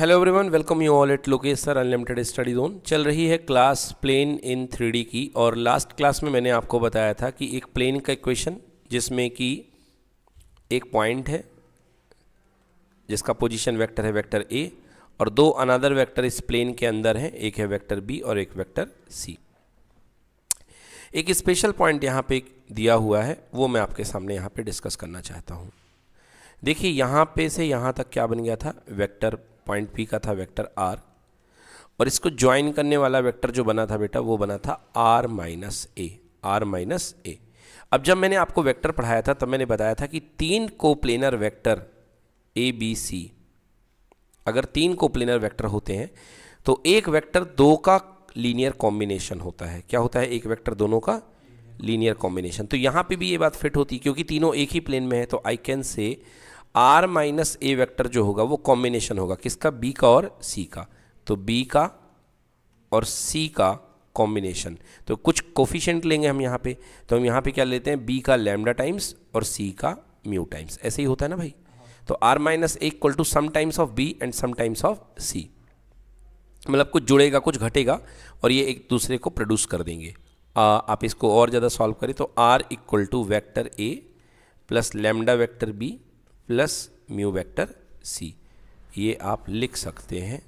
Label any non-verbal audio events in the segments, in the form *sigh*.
Hello everyone welcome you all at Lokesh sir unlimited study zone चल रही है class plane in three की और लास्ट क्लास में मैंने आपको बताया था कि एक प्लेन का इक्वेशन जिसमें कि एक पॉइंट है जिसका पोजीशन वेक्टर है वेक्टर ए और दो अनादर वेक्टर इस प्लेन के अंदर हैं एक है वेक्टर बी और एक वैक्टर सी एक स्पेशल पॉइंट यहाँ पर दिया हुआ है वो मैं आपके सामने यहाँ पर डिस्कस करना चाहता हूँ देखिए यहाँ पे से यहाँ तक क्या बन गया था वेक्टर पॉइंट पी का था वेक्टर आर और इसको ज्वाइन करने वाला वेक्टर जो बना था बेटा वो बना था R minus A R minus A अब जब मैंने आपको वेक्टर पढ़ाया था तब मैंने बताया था कि तीन coplanar vector A B C अगर तीन कोप्लेनर वेक्टर होते हैं तो एक वेक्टर दो का लीनियर कॉम्बिनेशन होता है क्या होता है एक वेक्टर दोनों का लीनियर कॉम्बिनेशन तो यहाँ पे भी ये बात फिट होती है क्योंकि तीनों एक ही प्लेन में है तो I can say R minus A vector जो होगा वो कॉम्बिनेशन होगा किसका बी का और सी का तो बी का और सी का कॉम्बिनेशन तो कुछ कोफिशेंट लेंगे हम यहाँ पे तो हम यहाँ पे क्या लेते हैं बी का लैमडा टाइम्स और सी का म्यू टाइम्स ऐसे ही होता है ना भाई तो R minus A equal to some times of B and some times of C मतलब कुछ जुड़ेगा कुछ घटेगा और ये एक दूसरे को प्रोड्यूस कर देंगे आ, आप इसको और ज़्यादा सॉल्व करें तो R equal to vector A plus lambda vector B plus mu vector C ये आप लिख सकते हैं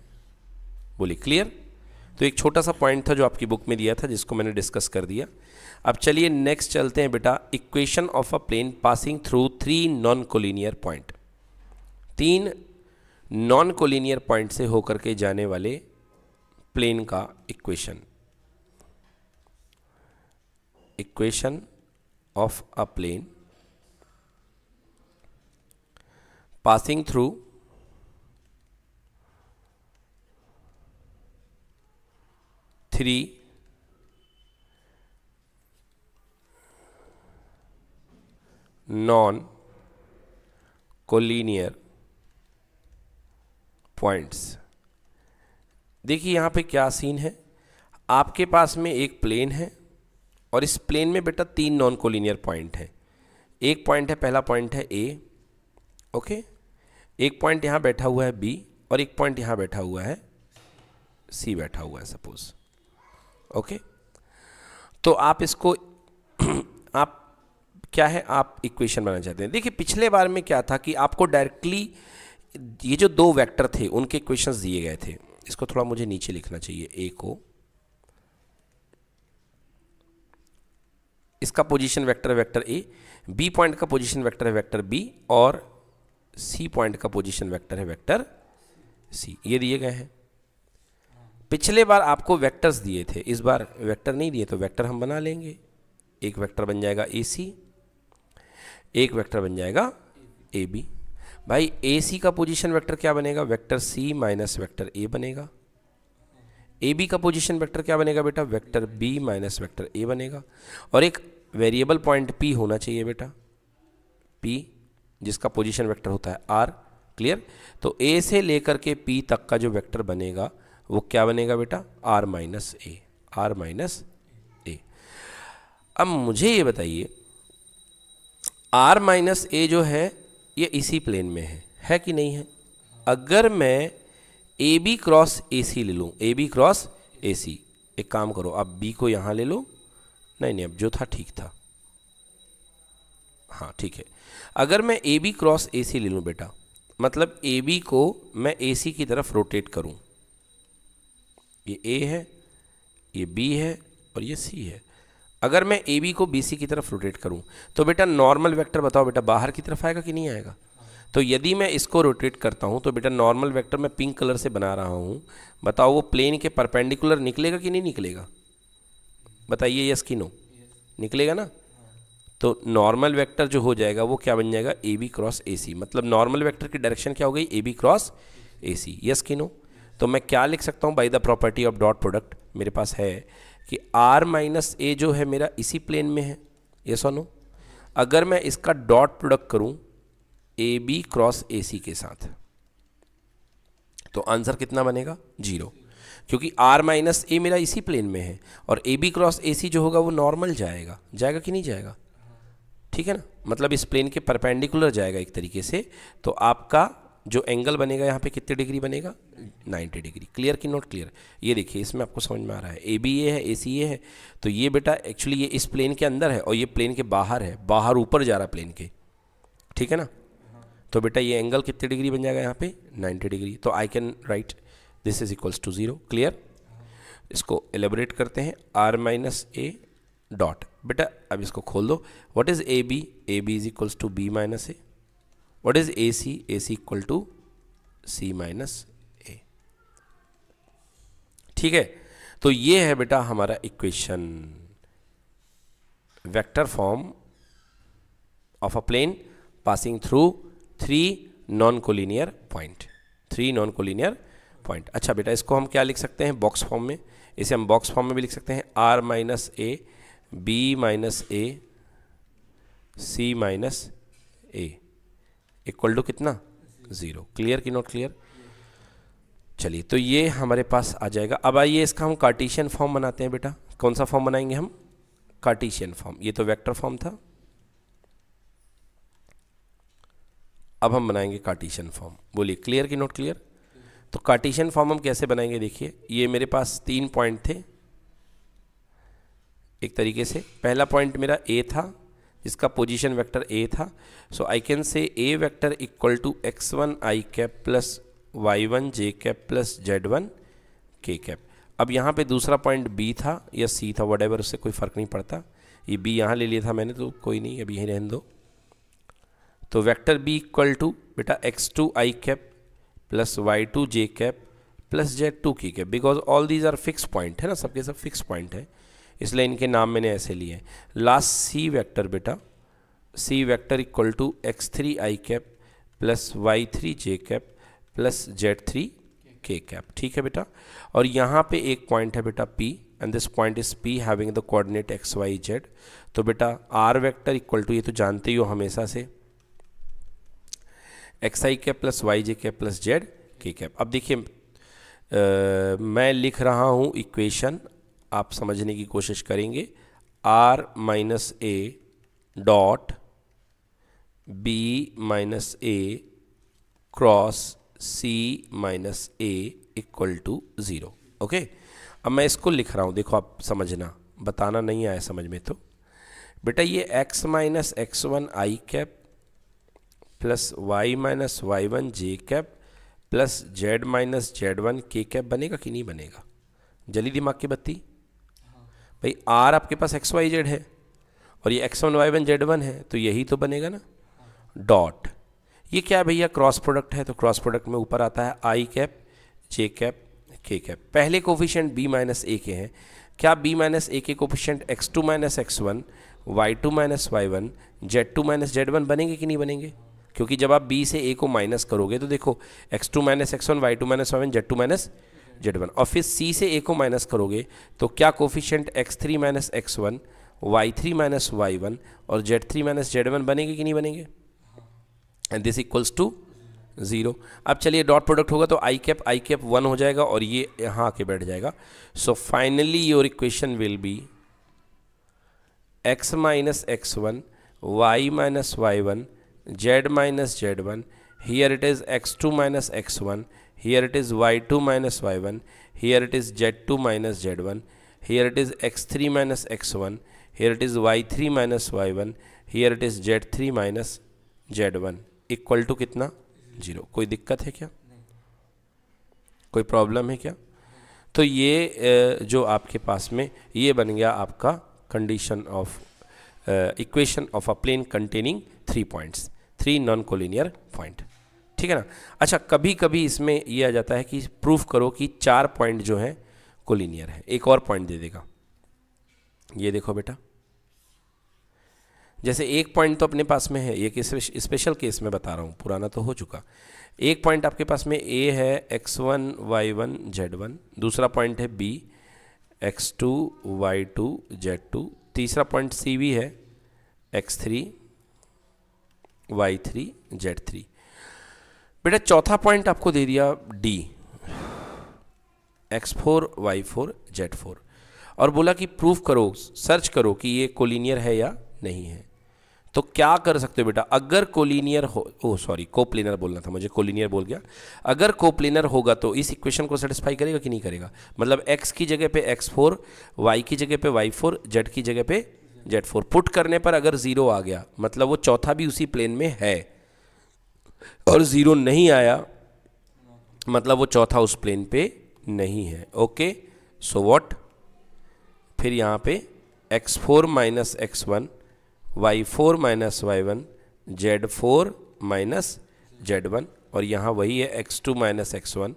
बोले क्लियर तो एक छोटा सा पॉइंट था जो आपकी बुक में दिया था जिसको मैंने डिस्कस कर दिया अब चलिए नेक्स्ट चलते हैं बेटा equation of a plane passing through three non collinear point तीन नॉन कोलिनियर पॉइंट से होकर के जाने वाले प्लेन का equation equation of a plane passing through three non collinear points देखिए यहाँ पे क्या सीन है आपके पास में एक प्लेन है और इस प्लेन में बेटा तीन नॉन कोलिनियर पॉइंट है एक पॉइंट है पहला पॉइंट है ए ओके एक पॉइंट यहाँ बैठा हुआ है बी और एक पॉइंट यहाँ बैठा हुआ है सी बैठा हुआ है सपोज ओके तो आप इसको *clears throat* आप क्या है आप इक्वेशन बनाना चाहते हैं देखिए पिछले बार में क्या था कि आपको डायरेक्टली ये जो दो वेक्टर थे उनके इक्वेशन दिए गए थे इसको थोड़ा मुझे नीचे लिखना चाहिए ए को इसका position vector vector A B point का पोजीशन वेक्टर है वेक्टर बी और सी पॉइंट का पोजीशन वेक्टर है वेक्टर सी ये दिए गए हैं पिछले बार आपको वेक्टर्स दिए थे इस बार वेक्टर नहीं दिए तो वेक्टर हम बना लेंगे एक वेक्टर बन जाएगा ए सी एक वेक्टर बन जाएगा ए बी भाई ए सी का पोजीशन वेक्टर क्या बनेगा vector C minus vector A बनेगा ए बी का पोजीशन वेक्टर क्या बनेगा बेटा vector B minus vector A बनेगा और एक वेरिएबल पॉइंट पी होना चाहिए बेटा पी जिसका पोजीशन वेक्टर होता है आर क्लियर तो ए से लेकर के पी तक का जो वेक्टर बनेगा वो क्या बनेगा बेटा R minus A R minus A अब मुझे ये बताइए आर माइनस ए जो है ये इसी प्लेन में है है कि नहीं है अगर मैं ए बी क्रॉस ए सी ले लूँ ए बी क्रॉस ए सी एक काम करो आप बी को यहाँ ले लो नहीं नहीं अब जो था ठीक था हाँ ठीक है अगर मैं ए बी क्रॉस ए सी ले लूँ बेटा मतलब ए बी को मैं ए सी की तरफ रोटेट करूँ ये ए है ये बी है और ये सी है अगर मैं ए बी को बी सी की तरफ रोटेट करूँ तो बेटा नॉर्मल वेक्टर बताओ बेटा बाहर की तरफ आएगा कि नहीं आएगा तो यदि मैं इसको रोटेट करता हूँ तो बेटा नॉर्मल वेक्टर मैं पिंक कलर से बना रहा हूँ बताओ वो प्लेन के परपेंडिकुलर निकलेगा कि नहीं निकलेगा बताइए यस कि नो निकलेगा ना तो नॉर्मल वेक्टर जो हो जाएगा वो क्या बन जाएगा ए बी क्रॉस ए सी मतलब नॉर्मल वेक्टर की डायरेक्शन क्या हो गई A B cross A C yes की नो तो मैं क्या लिख सकता हूँ by the property of dot product मेरे पास है कि आर माइनस ए जो है मेरा इसी प्लेन में है ये सो नो अगर मैं इसका डॉट प्रोडक्ट करूँ ए बी क्रॉस ए सी के साथ तो आंसर कितना बनेगा जीरो क्योंकि आर माइनस ए मेरा इसी प्लेन में है और ए बी क्रॉस ए सी जो होगा वो नॉर्मल जाएगा जाएगा कि नहीं जाएगा ठीक है ना मतलब इस प्लेन के परपेंडिकुलर जाएगा एक तरीके से तो आपका जो एंगल बनेगा यहाँ पे कितने डिग्री बनेगा 90 डिग्री क्लियर कि नॉट क्लियर ये देखिए इसमें आपको समझ में आ रहा है ए बी ए है ए सी ए है तो ये बेटा एक्चुअली ये इस प्लेन के अंदर है और ये प्लेन के बाहर है बाहर ऊपर जा रहा है प्लेन के ठीक है ना तो बेटा ये एंगल कितने डिग्री बन जाएगा यहाँ पे 90 डिग्री तो I can write this is equals to zero clear इसको एलेबरेट करते हैं आर माइनस ए डॉट बेटा अब इसको खोल दो what is A B A B is equals to B minus A what is A C A C equal to C minus A ठीक है तो ये है बेटा हमारा equation vector form of a plane passing through three non collinear point three non collinear point अच्छा बेटा इसको हम क्या लिख सकते हैं बॉक्स फॉर्म में इसे हम बॉक्स फॉर्म में भी लिख सकते हैं R minus A B minus A C minus A equal to कितना ज़ीरो क्लियर कि नॉट क्लियर चलिए तो ये हमारे पास आ जाएगा अब आइए इसका हम कार्टिशियन फॉर्म बनाते हैं बेटा कौन सा फॉर्म बनाएंगे हम कार्टिशियन फॉर्म ये तो वेक्टर फॉर्म था अब हम बनाएंगे कार्टिशियन फॉर्म बोलिए क्लियर कि नॉट क्लियर तो कार्टिशियन फॉर्म हम कैसे बनाएंगे देखिए ये मेरे पास तीन पॉइंट थे एक तरीके से पहला पॉइंट मेरा ए था इसका पोजीशन वेक्टर ए था सो I can say A vector equal to X one I cap plus Y one J cap plus Z one K cap अब यहाँ पे दूसरा पॉइंट बी था या सी था वट एवर उससे कोई फ़र्क नहीं पड़ता ये बी यहाँ ले लिया था मैंने तो कोई नहीं अब यहीं रहने दो तो वेक्टर बी इक्वल टू बेटा X two I cap plus Y two J cap plus Z two K cap because all these are fix point है ना सबके सब फिक्स पॉइंट है इसलिए इनके नाम मैंने ऐसे लिए लास्ट सी वैक्टर बेटा C vector equal to X three I cap plus Y three J cap plus Z three K cap ठीक है बेटा और यहाँ पे एक पॉइंट है बेटा P and this point is P having the coordinate X Y Z तो बेटा आर वेक्टर इक्वल टू ये तो जानते ही हो हमेशा से X I cap plus Y J cap plus Z K cap अब देखिए मैं लिख रहा हूँ इक्वेशन आप समझने की कोशिश करेंगे R minus A dot B minus A cross C minus A equal to zero okay अब मैं इसको लिख रहा हूँ देखो आप समझना बताना नहीं आया समझ में तो बेटा ये x minus X one I cap plus Y minus Y one J cap plus Z minus Z one K cap बनेगा कि नहीं बनेगा जली दिमाग की बत्ती भाई आर आपके पास एक्स वाई जेड है और ये X one Y one Z one है तो यही तो बनेगा ना डॉट ये क्या भैया क्रॉस प्रोडक्ट है तो क्रॉस प्रोडक्ट में ऊपर आता है I cap J cap K cap पहले कोफिशियंट बी माइनस ए के हैं क्या बी माइनस ए के coefficient X two minus X one Y two minus Y one Z two minus Z one बनेंगे कि नहीं बनेंगे क्योंकि जब आप बी से ए को माइनस करोगे तो देखो X two minus X one Y two minus Y one Z two minus Z one और फिर सी से ए को माइनस करोगे तो क्या coefficient X three minus X one Y three minus Y one और Z three minus Z one बनेंगे कि नहीं बनेंगे and this equals to zero अब चलिए डॉट प्रोडक्ट होगा तो I cap I cap one हो जाएगा और ये यहाँ आके बैठ जाएगा so finally your equation will be X minus X one Y minus Y one Z minus Z one here it is x two minus X one here it is y2 minus y1 here it is z2 minus z1 here it is x3 minus x1 here it is y3 minus y1 here it is z3 minus z1 equal to कितना zero कोई दिक्कत है क्या koi problem hai kya तो ये जो आपके पास में ये बन गया आपका condition of equation of a plane containing three points three non collinear point ठीक है ना अच्छा कभी कभी इसमें ये आ जाता है कि प्रूफ करो कि चार पॉइंट जो है कोलिनियर है एक और पॉइंट दे देगा ये देखो बेटा जैसे एक पॉइंट तो अपने पास में है एक स्पेशल केस में बता रहा हूँ पुराना तो हो चुका एक पॉइंट आपके पास में ए है X one Y one Z one दूसरा पॉइंट है B X two Y two Z two तीसरा पॉइंट सी भी है X three Y three Z three बेटा चौथा पॉइंट आपको दे दिया D X four Y four Z four और बोला कि प्रूफ करो सर्च करो कि ये कोलिनियर है या नहीं है तो क्या कर सकते हो बेटा अगर कोलिनियर हो ओ सॉरी कोप्लेनर बोलना था मुझे कोलिनियर बोल गया अगर कोप्लेनर होगा तो इस इक्वेशन को सेटिस्फाई करेगा कि नहीं करेगा मतलब एक्स की जगह पे एक्स फोर वाई की जगह पे वाई फोर जेड की जगह पे जेड फोर पुट करने पर अगर ज़ीरो आ गया मतलब वो चौथा भी उसी प्लेन में है और ज़ीरो नहीं आया मतलब वो चौथा उस प्लेन पे नहीं है ओके सो वॉट फिर यहाँ पे X four minus X one Y four minus Y one Z four minus Z one और यहाँ वही है X two minus X one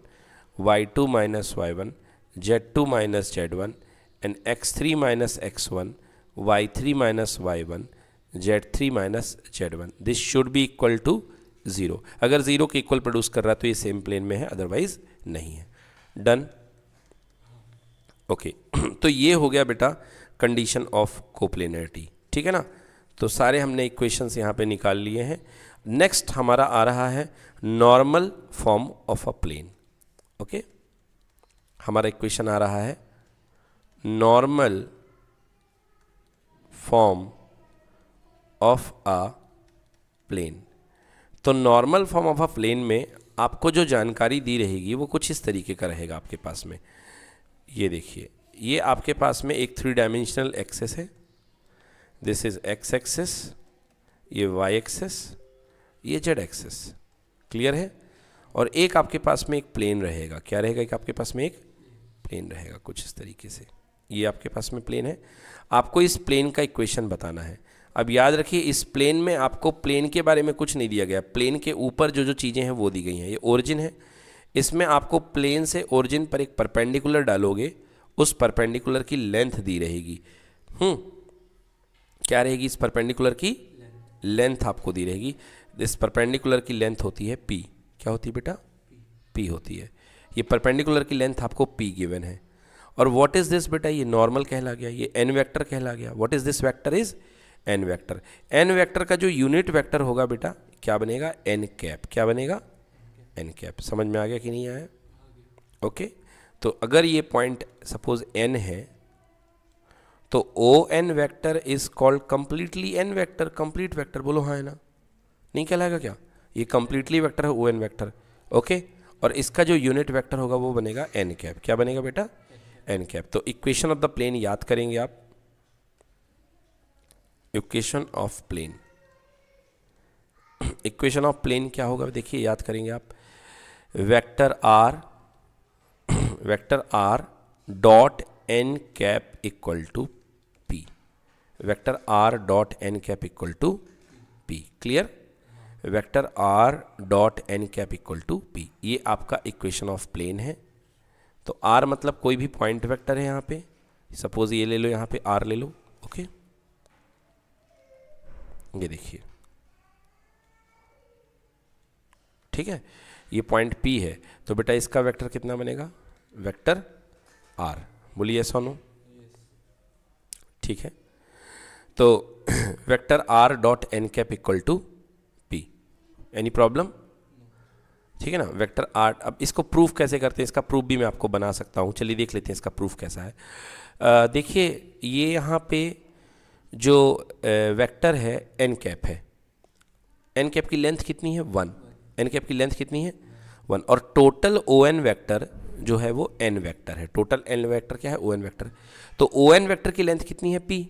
Y two minus Y one Z two minus Z one and X three minus X one Y three minus Y one Z three minus Z one this should be equal to zero अगर zero के equal produce कर रहा है तो ये same plane में है otherwise नहीं है डन ओके okay. *clears throat* तो ये हो गया बेटा कंडीशन ऑफ कोप्लेनरिटी ठीक है ना तो सारे हमने इक्वेशन यहाँ पे निकाल लिए हैं नेक्स्ट हमारा आ रहा है normal form of a plane okay हमारा इक्वेशन आ रहा है normal form of a plane तो normal form of a plane में आपको जो जानकारी दी रहेगी वो कुछ इस तरीके का रहेगा आपके पास में ये देखिए ये आपके पास में एक थ्री डायमेंशनल एक्सेस है दिस इज़ एक्स एक्सेस ये वाई एक्सेस ये जेड एक्सेस क्लियर है और एक आपके पास में एक प्लेन रहेगा क्या रहेगा एक आपके पास में एक प्लेन रहेगा कुछ इस तरीके से ये आपके पास में प्लेन है आपको इस प्लेन का इक्वेशन बताना है अब याद रखिए इस प्लेन में आपको प्लेन के बारे में कुछ नहीं दिया गया प्लेन के ऊपर जो जो चीज़ें हैं वो दी गई हैं ये ओरिजिन है इसमें आपको प्लेन से ओरिजिन पर एक परपेंडिकुलर डालोगे उस परपेंडिकुलर की लेंथ दी रहेगी हम्म क्या रहेगी इस परपेंडिकुलर की लेंथ आपको दी रहेगी इस परपेंडिकुलर की लेंथ होती है पी क्या होती है बेटा पी होती है ये परपेंडिकुलर की लेंथ आपको पी गिवन है और व्हाट इज़ दिस बेटा ये नॉर्मल कहला गया ये एन वेक्टर कहला गया what is this vector is N vector N vector का जो यूनिट वेक्टर होगा बेटा क्या बनेगा एन कैप क्या बनेगा एन कैप समझ में आ गया कि नहीं आया ओके तो अगर ये पॉइंट सपोज एन है तो O N vector is called completely N vector complete vector बोलो हाँ है ना नहीं कहलाएगा क्या ये कंप्लीटली वैक्टर है ओ एन वैक्टर ओके और इसका जो यूनिट वैक्टर होगा वो बनेगा एन कैप क्या बनेगा बेटा एन कैप तो इक्वेशन ऑफ द प्लेन याद करेंगे आप equation of plane equation of plane क्या होगा देखिए याद करेंगे आप vector R vector R dot N cap equal to P vector R dot N cap equal to P clear vector R dot N cap equal to P ये आपका equation of plane है तो आर मतलब कोई भी point vector है यहाँ पे सपोज ये ले लो यहाँ पे आर ले लो ओके okay? ये देखिए ठीक है ये पॉइंट पी है तो बेटा इसका वेक्टर कितना बनेगा वेक्टर आर बोलिए सोनू ठीक है तो vector R dot N cap equal to P any problem ठीक है ना वेक्टर आर अब इसको प्रूफ कैसे करते हैं इसका प्रूफ भी मैं आपको बना सकता हूँ चलिए देख लेते हैं इसका प्रूफ कैसा है देखिए ये यहाँ पे जो वेक्टर है एन कैप है एन कैप की लेंथ कितनी है वन एन कैप की लेंथ कितनी है वन और टोटल ओ एन वैक्टर जो है वो एन वैक्टर है टोटल एन वैक्टर क्या है ओ एन वैक्टर तो ओ एन वैक्टर की लेंथ कितनी है पी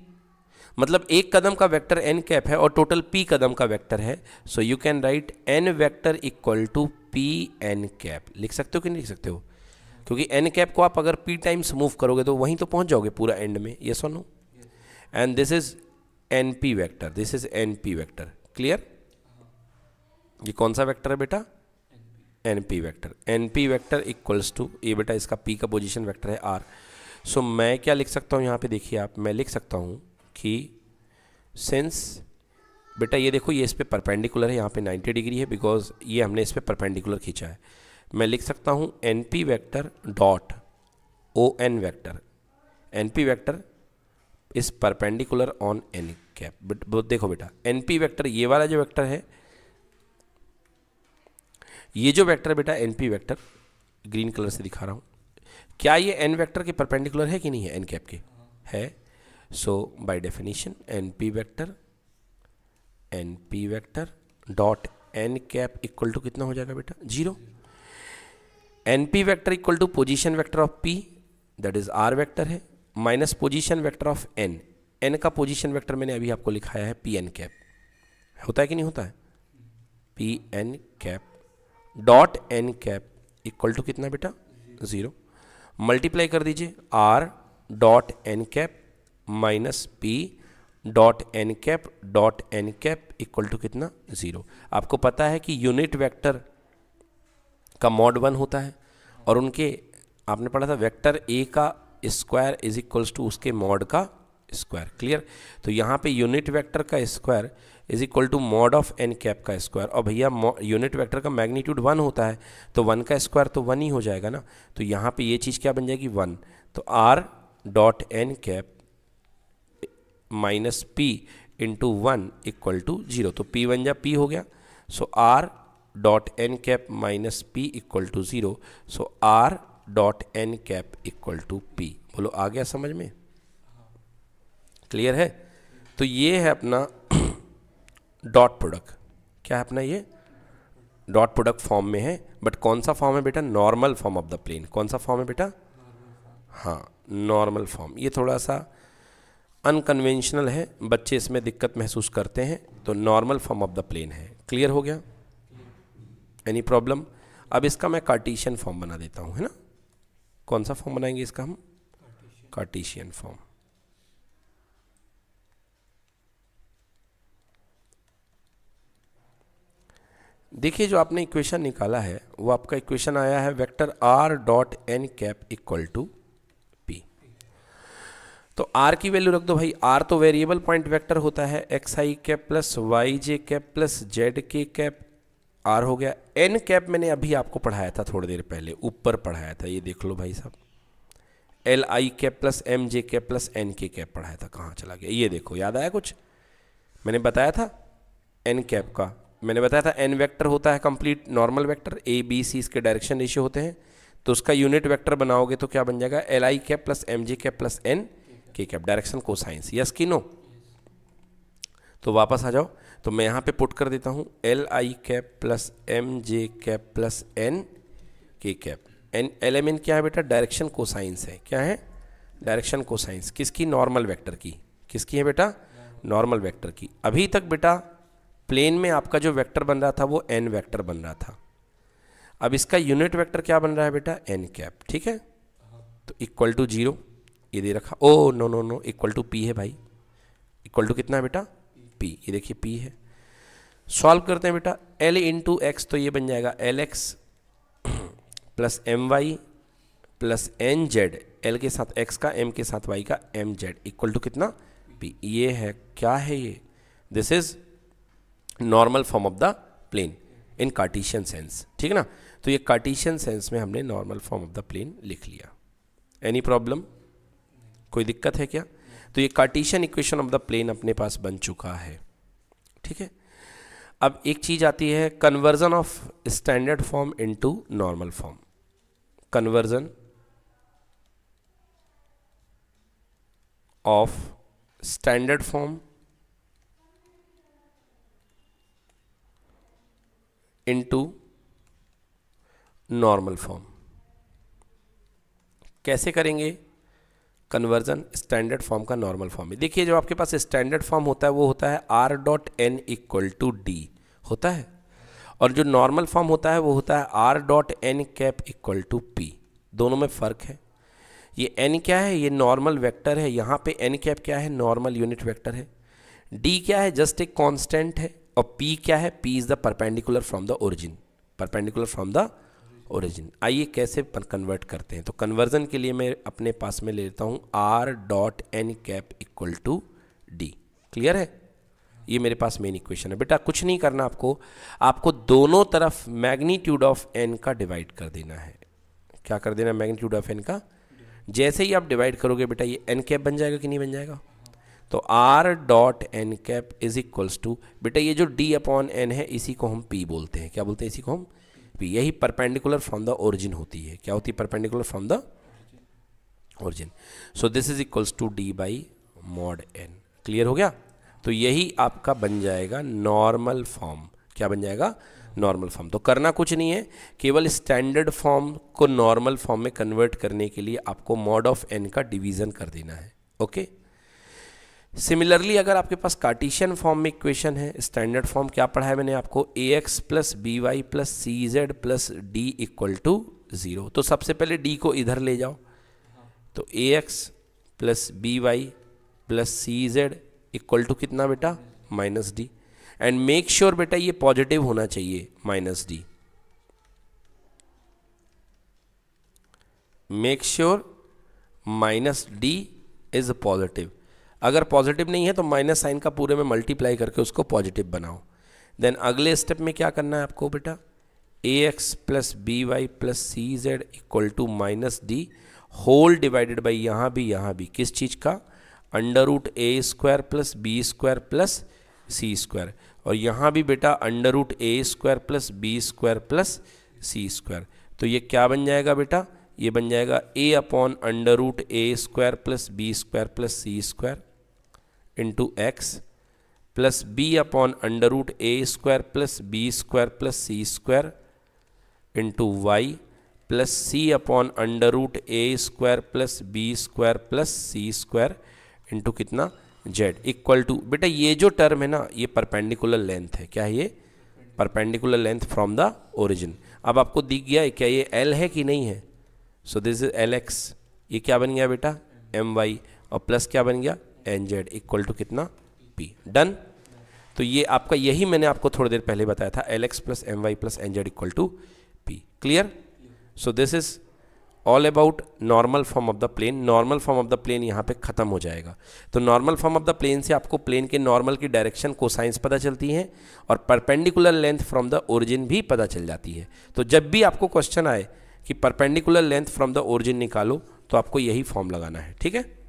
मतलब एक कदम का वेक्टर एन कैप है और टोटल पी कदम का वेक्टर है so you can write N vector equal to P N cap लिख सकते हो कि नहीं लिख सकते हो क्योंकि एन कैप को आप अगर पी टाइम्स मूव करोगे तो वहीं तो पहुंच जाओगे पूरा एंड में ये सोनो and this is np vector this is np vector clear ये कौन सा वेक्टर है बेटा N P vector N P vector equals to ये बेटा इसका पी का पोजिशन वैक्टर है आर सो so, मैं क्या लिख सकता हूँ यहाँ पे देखिए आप मैं लिख सकता हूँ कि सिंस बेटा ये देखो ये इस पर परपेंडिकुलर है यहाँ पे 90 डिग्री है बिकॉज ये हमने इस पर परपेंडिकुलर खींचा है मैं लिख सकता हूँ N P vector dot O N vector N P vector is perpendicular on N cap देखो बेटा एन पी वैक्टर ये वाला जो वैक्टर है ये जो वैक्टर बेटा N P vector green colour से दिखा रहा हूँ क्या ये एन वैक्टर के परपेंडिकुलर है कि नहीं है एन कैप के है so by definition N P vector N P vector dot N cap equal to कितना हो जाएगा बेटा zero N P vector equal to position vector of P that is R vector है minus position vector of N N का position vector मैंने अभी आपको लिखाया है पी एन कैप होता है कि नहीं होता है P N cap dot N cap equal to कितना बेटा ज़ीरो मल्टीप्लाई कर दीजिए R dot N cap minus P dot N cap dot N cap equal to कितना ज़ीरो आपको पता है कि यूनिट वेक्टर का मॉड वन होता है और उनके आपने पढ़ा था वेक्टर ए का स्क्वायर इज इक्वल्स टू उसके मॉड का स्क्वायर क्लियर तो यहाँ पे यूनिट वेक्टर का square is equal to mod of N cap का स्क्वायर और भैया यूनिट वेक्टर का मैग्नीट्यूड वन होता है तो वन का स्क्वायर तो वन ही हो जाएगा ना तो यहाँ पे ये चीज़ क्या बन जाएगी वन तो R dot N cap minus P into one equal to zero तो पी वन जा पी हो गया so R dot N cap minus P equal to zero so R dot N cap equal to P बोलो आ गया समझ में clear है तो ये है अपना डॉट *clears throat* प्रोडक्ट क्या है अपना ये डॉट प्रोडक्ट फॉर्म में है बट कौन सा फॉर्म है बेटा normal form of the plane कौन सा फॉर्म है बेटा हाँ नॉर्मल फॉर्म ये थोड़ा सा अनकन्वेंशनल है बच्चे इसमें दिक्कत महसूस करते हैं तो normal form of the plane है क्लियर हो गया एनी प्रॉब्लम अब इसका मैं कार्टिशियन फॉर्म बना देता हूँ है ना कौन सा फॉर्म बनाएंगे इसका हम कार्टेशियन फॉर्म देखिए जो आपने इक्वेशन निकाला है वो आपका इक्वेशन आया है vector R dot N cap equal to P तो आर की वैल्यू रख दो भाई आर तो वेरिएबल पॉइंट वेक्टर होता है X I cap plus Y J cap plus Z K cap R हो गया एन कैप मैंने अभी आपको पढ़ाया था थोड़ी देर पहले ऊपर पढ़ाया था ये देख लो भाई साहब L I cap plus M J cap plus N K cap पढ़ाया था कहाँ चला गया ये देखो याद आया कुछ मैंने बताया था एन कैप का मैंने बताया था एन वेक्टर होता है complete normal vector A B C इसके डायरेक्शन रेशियो होते हैं तो उसका यूनिट वेक्टर बनाओगे तो क्या बन जाएगा L I cap plus M J cap plus N K cap direction cosines yes की नो तो वापस आ जाओ तो मैं यहाँ पे पुट कर देता हूँ L I cap plus M J cap plus N K cap N L M N क्या है बेटा डायरेक्शन कोसाइंस है क्या है डायरेक्शन कोसाइंस किसकी नॉर्मल वेक्टर की किसकी है बेटा नॉर्मल वेक्टर की अभी तक बेटा प्लेन में आपका जो वेक्टर बन रहा था वो एन वेक्टर बन रहा था अब इसका यूनिट वेक्टर क्या बन रहा है बेटा एन कैप ठीक है तो इक्वल टू जीरो ये दे रखा oh no no no equal to P है भाई इक्वल टू कितना है बेटा पी ये देखिए पी है सॉल्व करते हैं बेटा एल इंटू एक्स तो ये बन जाएगा L x plus M Y plus N Z L के साथ एक्स का एम के साथ वाई का एम जेड इक्वल टू कितना पी ये है क्या है ये this is normal form of the plane in Cartesian sense ठीक है ना तो ये कार्टिशियन सेंस में हमने normal form of the plane लिख लिया एनी प्रॉब्लम कोई दिक्कत है क्या तो ये Cartesian equation of the plane अपने पास बन चुका है ठीक है अब एक चीज़ आती है conversion of standard form into normal form conversion of standard form into normal form कैसे करेंगे कन्वर्जन स्टैंडर्ड फॉर्म का नॉर्मल फॉर्म है देखिए जो आपके पास स्टैंडर्ड फॉर्म होता है वो होता है R dot N equal to D होता है और जो नॉर्मल फॉर्म होता है वो होता है R dot N cap equal to P दोनों में फ़र्क है ये एन क्या है ये नॉर्मल वेक्टर है यहाँ पे एन कैप क्या है नॉर्मल यूनिट वेक्टर है डी क्या है जस्ट एक कांस्टेंट है और पी क्या है P is the perpendicular from the origin perpendicular from the origin आइए कैसे कन्वर्ट करते हैं तो कन्वर्जन के लिए मैं अपने पास में ले लेता हूँ R dot N cap equal to D clear है ये मेरे पास मेन इक्वेशन है बेटा कुछ नहीं करना आपको आपको दोनों तरफ मैग्नीट्यूड ऑफ एन का डिवाइड कर देना है क्या कर देना मैग्नीट्यूड ऑफ एन का जैसे ही आप डिवाइड करोगे बेटा ये एन कैप बन जाएगा कि नहीं बन जाएगा तो R dot N cap is equals to बेटा ये जो डी अपॉन एन है इसी को हम पी बोलते हैं क्या बोलते हैं इसी को हम पी यही परपेंडिकुलर फ्रॉम द ओरिजिन होती है क्या होती है perpendicular from the origin so this is equals to D by mod N clear हो गया तो यही आपका बन जाएगा नॉर्मल फॉर्म क्या बन जाएगा नॉर्मल फॉर्म तो करना कुछ नहीं है केवल स्टैंडर्ड फॉर्म को नॉर्मल फॉर्म में कन्वर्ट करने के लिए आपको मॉड ऑफ एन का डिवीज़न कर देना है ओके okay? सिमिलरली अगर आपके पास कार्टिशियन फॉर्म में इक्वेशन है स्टैंडर्ड फॉर्म क्या पढ़ा है मैंने आपको A X plus B Y plus C Z plus D equal to zero तो सबसे पहले डी को इधर ले जाओ तो A X plus B Y plus C Z equal to कितना बेटा minus D and make sure बेटा ये पॉजिटिव होना चाहिए minus D make sure minus D is positive अगर पॉजिटिव नहीं है तो माइनस साइन का पूरे में मल्टीप्लाई करके उसको पॉजिटिव बनाओ देन अगले स्टेप में क्या करना है आपको बेटा A X plus B Y plus C Z equal to minus D whole divided by यहाँ भी यहाँ भी किस चीज़ का under root A square plus B square plus C square और यहाँ भी बेटा under root A square plus B square plus C square तो ये क्या बन जाएगा बेटा ये बन जाएगा A upon under root A square plus B square plus C square into X plus B upon under root A square plus B square plus C square into Y plus C upon under root A square plus B square plus C square into कितना Z equal to बेटा ये जो term है ना ये perpendicular length है क्या है ये perpendicular length from the origin अब आपको दिख गया है क्या ये एल है कि नहीं है so this is L X ये क्या बन गया बेटा एम वाई और प्लस क्या बन गया एन जेड इक्वल टू कितना पी डन तो ये आपका यही मैंने आपको थोड़ी देर पहले बताया था l x plus M Y plus N Z equal to P clear so this is all about normal form of the plane normal form of the plane यहाँ पे ख़त्म हो जाएगा तो normal form of the plane से आपको plane के normal की डायरेक्शन को साइंस पता चलती है और perpendicular length from the origin भी पता चल जाती है तो जब भी आपको क्वेश्चन आए कि perpendicular length from the origin निकालो तो आपको यही फॉर्म लगाना है ठीक है